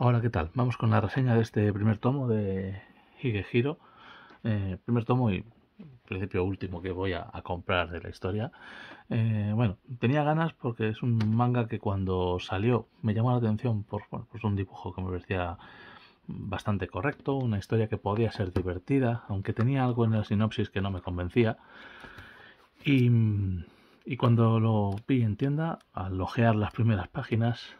Ahora ¿qué tal? Vamos con la reseña de este primer tomo de Higehiro. Eh, primer tomo y principio último que voy a, comprar de la historia. Eh, bueno, tenía ganas porque es un manga que cuando salió me llamó la atención por, pues un dibujo que me parecía bastante correcto, una historia que podía ser divertida, aunque tenía algo en la sinopsis que no me convencía. Y, y cuando lo vi en tienda, al ojear las primeras páginas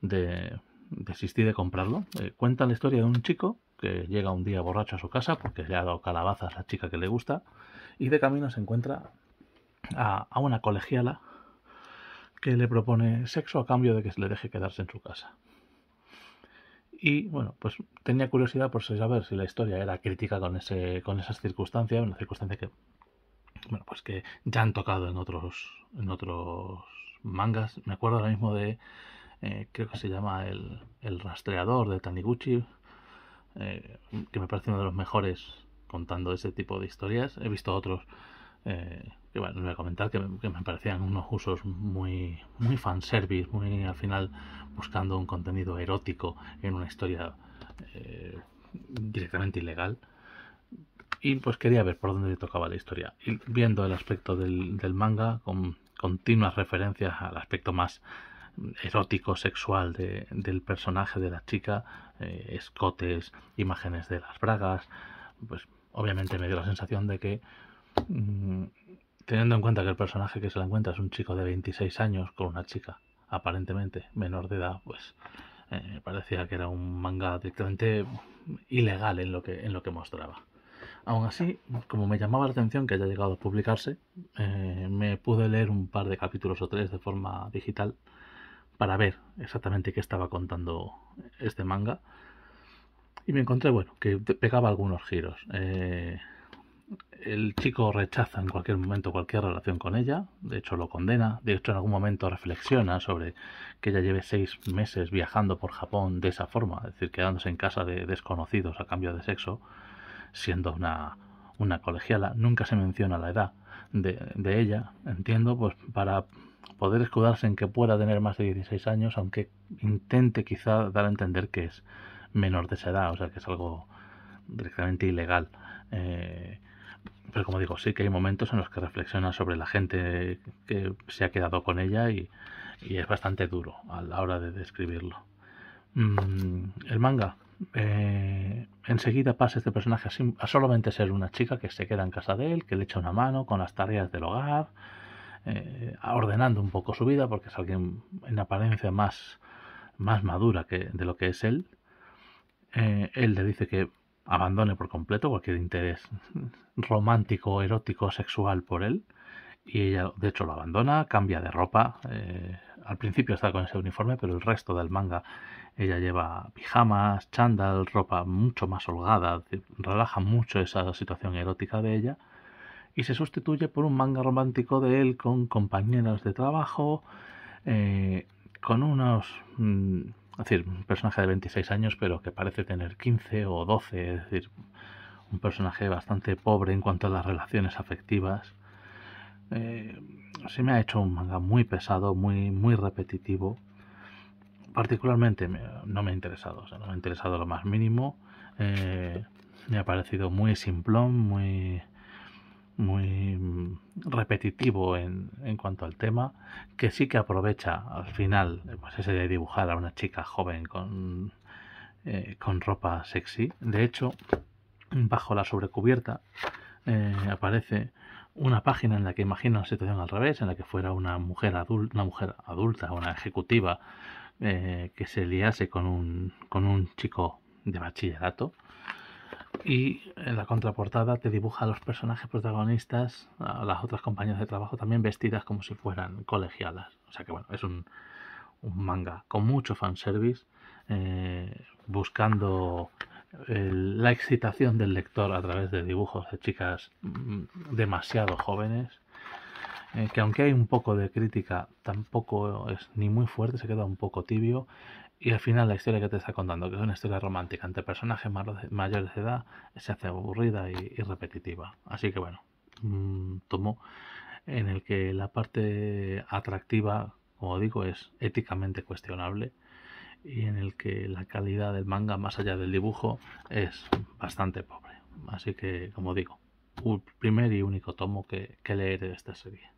de desistí de comprarlo. Eh, cuenta la historia de un chico que llega un día borracho a su casa porque le ha dado calabazas a la chica que le gusta y de camino se encuentra a, a una colegiala que le propone sexo a cambio de que se le deje quedarse en su casa. Y bueno, pues tenía curiosidad por saber si la historia era crítica con, ese, con esas circunstancias, una circunstancia que, bueno, pues que ya han tocado en otros, en otros mangas. Me acuerdo ahora mismo de eh, creo que se llama el, el rastreador de Taniguchi, eh, que me parece uno de los mejores contando ese tipo de historias. He visto otros eh, que bueno, voy a comentar que, me parecían unos usos muy, muy fanservice, muy al final buscando un contenido erótico en una historia directamente ilegal. Y pues quería ver por dónde tocaba la historia. viendo el aspecto del, del manga con continuas referencias al aspecto más erótico sexual de, del personaje de la chica, eh, escotes, imágenes de las bragas, pues obviamente me dio la sensación de que, mm, teniendo en cuenta que el personaje que se la encuentra es un chico de 26 años con una chica aparentemente menor de edad, pues eh, parecía que era un manga directamente ilegal en lo que, en lo que mostraba. Aún así, como me llamaba la atención que haya llegado a publicarse, eh, me pude leer un par de capítulos o tres de forma digital para ver exactamente qué estaba contando este manga. Y me encontré, bueno, que pegaba algunos giros. Eh, el chico rechaza en cualquier momento cualquier relación con ella, de hecho lo condena, de hecho en algún momento reflexiona sobre que ella lleve seis meses viajando por Japón de esa forma, es decir, quedándose en casa de desconocidos a cambio de sexo, siendo una, una colegiala, nunca se menciona la edad de, de ella, entiendo, pues para poder escudarse en que pueda tener más de 16 años, aunque intente quizá dar a entender que es menor de esa edad, o sea, que es algo directamente ilegal. Eh, pero como digo, sí que hay momentos en los que reflexiona sobre la gente que se ha quedado con ella y, y es bastante duro a la hora de describirlo. Mm, el manga. Eh, enseguida pasa este personaje a, a solamente ser una chica que se queda en casa de él, que le echa una mano con las tareas del hogar, eh, ordenando un poco su vida, porque es alguien en apariencia más, más madura que, de lo que es él. Eh, él le dice que abandone por completo cualquier interés romántico, erótico, sexual por él. Y ella, de hecho, lo abandona, cambia de ropa. Eh, al principio está con ese uniforme, pero el resto del manga ella lleva pijamas, chándal, ropa mucho más holgada. Relaja mucho esa situación erótica de ella y se sustituye por un manga romántico de él con compañeros de trabajo, eh, con unos... Mm, es decir, un personaje de 26 años pero que parece tener 15 o 12, es decir, un personaje bastante pobre en cuanto a las relaciones afectivas. Eh, se me ha hecho un manga muy pesado, muy, muy repetitivo. Particularmente no me ha interesado, no me ha interesado lo más mínimo. Eh, me ha parecido muy simplón, muy muy mm, repetitivo en, cuanto al tema, que sí que aprovecha al final pues ese de dibujar a una chica joven con, eh, ropa sexy. De hecho, bajo la sobrecubierta eh, aparece una página en la que imagino la situación al revés, en la que fuera una mujer, adulta, una mujer adulta, una ejecutiva, eh, que se liase con un, con un chico de bachillerato y en la contraportada te dibuja a los personajes protagonistas, a las otras compañías de trabajo también vestidas como si fueran colegialas. O sea que bueno, es un, manga con mucho fanservice, eh, buscando la excitación del lector a través de dibujos de chicas mm, demasiado jóvenes eh, que aunque hay un poco de crítica, tampoco es ni muy fuerte, se queda un poco tibio. Y al final la historia que te está contando, que es una historia romántica entre personajes mayores de edad, se hace aburrida y, repetitiva. Así que bueno, mmm, tomo en el que la parte atractiva, como digo, es éticamente cuestionable y en el que la calidad del manga, más allá del dibujo, es bastante pobre. Así que, como digo, un primer y único tomo que, que leer de esta serie.